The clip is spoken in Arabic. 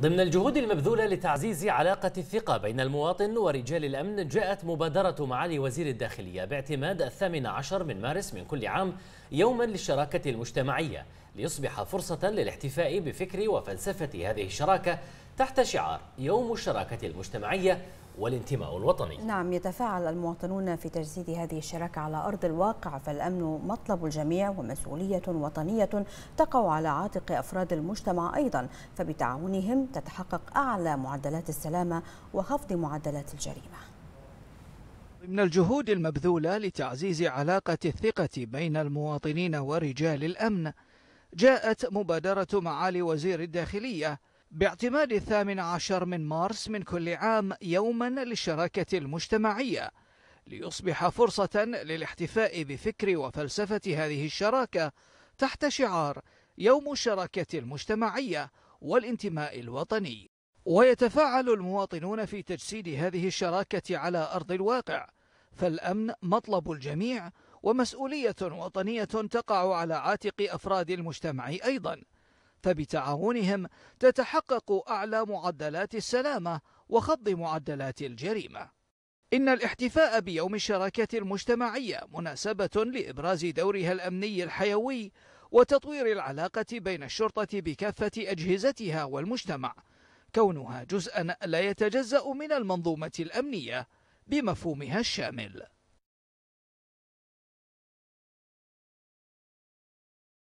ضمن الجهود المبذولة لتعزيز علاقة الثقة بين المواطن ورجال الأمن جاءت مبادرة معالي وزير الداخلية باعتماد الثامن عشر من مارس من كل عام يوما للشراكة المجتمعية ليصبح فرصة للاحتفاء بفكر وفلسفة هذه الشراكة تحت شعار يوم الشراكة المجتمعية والانتماء الوطني نعم يتفاعل المواطنون في تجسيد هذه الشراكة على أرض الواقع فالأمن مطلب الجميع ومسؤولية وطنية تقع على عاتق أفراد المجتمع أيضا فبتعاونهم تتحقق أعلى معدلات السلامة وخفض معدلات الجريمة ضمن الجهود المبذولة لتعزيز علاقة الثقة بين المواطنين ورجال الأمن جاءت مبادرة معالي وزير الداخلية باعتماد الثامن عشر من مارس من كل عام يوما للشراكة المجتمعية ليصبح فرصة للاحتفاء بفكر وفلسفة هذه الشراكة تحت شعار يوم الشراكة المجتمعية والانتماء الوطني ويتفاعل المواطنون في تجسيد هذه الشراكة على أرض الواقع فالأمن مطلب الجميع ومسؤولية وطنية تقع على عاتق أفراد المجتمع أيضاً فبتعاونهم تتحقق أعلى معدلات السلامة وخفض معدلات الجريمة إن الاحتفاء بيوم الشراكة المجتمعية مناسبة لإبراز دورها الأمني الحيوي وتطوير العلاقة بين الشرطة بكافة أجهزتها والمجتمع كونها جزءا لا يتجزأ من المنظومة الأمنية بمفهومها الشامل